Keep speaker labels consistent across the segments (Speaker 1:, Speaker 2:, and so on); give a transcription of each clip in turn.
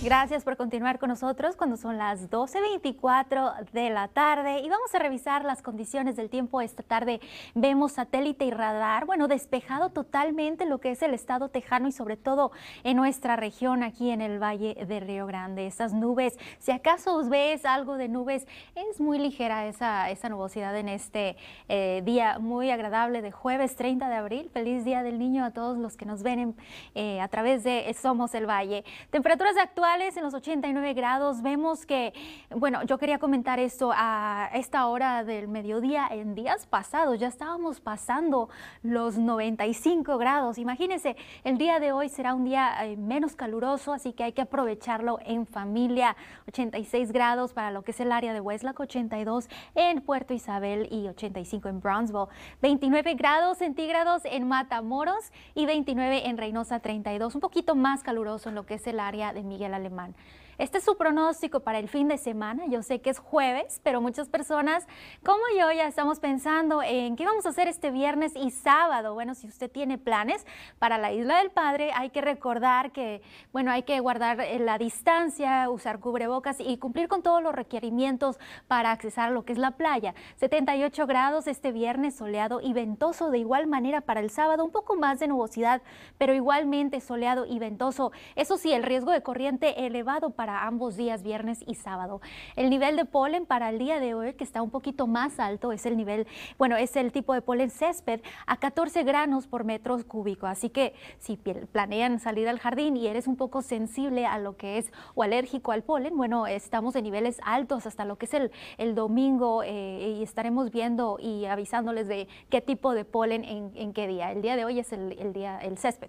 Speaker 1: Gracias por continuar con nosotros cuando son las 12.24 de la tarde y vamos a revisar las condiciones del tiempo esta tarde. Vemos satélite y radar, bueno, despejado totalmente lo que es el estado tejano y sobre todo en nuestra región aquí en el Valle de Río Grande. Estas nubes, si acaso ves algo de nubes, es muy ligera esa, esa nubosidad en este eh, día muy agradable de jueves 30 de abril. Feliz Día del Niño a todos los que nos ven eh, a través de Somos el Valle. Temperaturas actuales en los 89 grados. Vemos que, bueno, yo quería comentar esto a esta hora del mediodía. En días pasados ya estábamos pasando los 95 grados. Imagínense, el día de hoy será un día eh, menos caluroso, así que hay que aprovecharlo en familia. 86 grados para lo que es el área de Westlake, 82 en Puerto Isabel y 85 en Brownsville, 29 grados centígrados en Matamoros y 29 en Reynosa, 32. Un poquito más caluroso en lo que es el área de Miguel alemán. Este es su pronóstico para el fin de semana. Yo sé que es jueves, pero muchas personas como yo ya estamos pensando en qué vamos a hacer este viernes y sábado. Bueno, si usted tiene planes para la Isla del Padre, hay que recordar que, bueno, hay que guardar eh, la distancia, usar cubrebocas y cumplir con todos los requerimientos para accesar a lo que es la playa. 78 grados este viernes, soleado y ventoso. De igual manera para el sábado, un poco más de nubosidad, pero igualmente soleado y ventoso. Eso sí, el riesgo de corriente elevado para ambos días, viernes y sábado. El nivel de polen para el día de hoy, que está un poquito más alto, es el nivel, bueno, es el tipo de polen césped a 14 granos por metro cúbico. Así que si planean salir al jardín y eres un poco sensible a lo que es o alérgico al polen, bueno, estamos en niveles altos hasta lo que es el, domingo eh, y estaremos viendo y avisándoles de qué tipo de polen en, qué día. El día de hoy es el, día, el césped.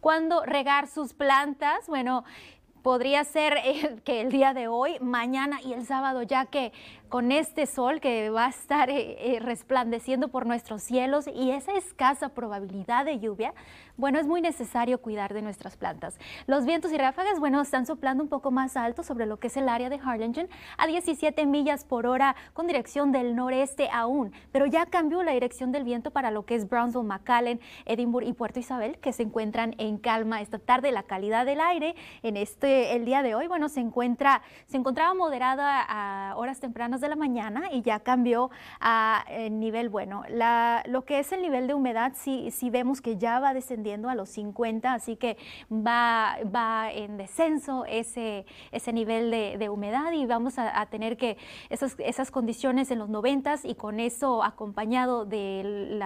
Speaker 1: ¿Cuándo regar sus plantas, bueno, podría ser que el día de hoy, mañana y el sábado, ya que con este sol que va a estar eh, eh, resplandeciendo por nuestros cielos y esa escasa probabilidad de lluvia, bueno, es muy necesario cuidar de nuestras plantas. Los vientos y ráfagas, bueno, están soplando un poco más alto sobre lo que es el área de Harlingen a 17 millas por hora con dirección del noreste aún, pero ya cambió la dirección del viento para lo que es Brownsville, McAllen, Edinburgh y Puerto Isabel, que se encuentran en calma esta tarde. La calidad del aire en este el día de hoy, bueno, se encuentra, se encontraba moderada a horas tempranas de la mañana y ya cambió a eh, nivel bueno. La, lo que es el nivel de humedad, sí, sí vemos que ya va descendiendo a los 50, así que va, va en descenso ese, ese nivel de, humedad y vamos a, tener que esas, esas condiciones en los 90 y con eso acompañado del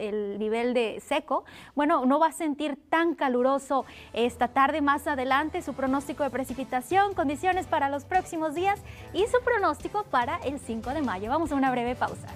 Speaker 1: el nivel de seco, bueno, no va a sentir tan caluroso esta tarde más adelante. Su pronóstico pronóstico de precipitación, condiciones para los próximos días y su pronóstico para el 5 de mayo. Vamos a una breve pausa.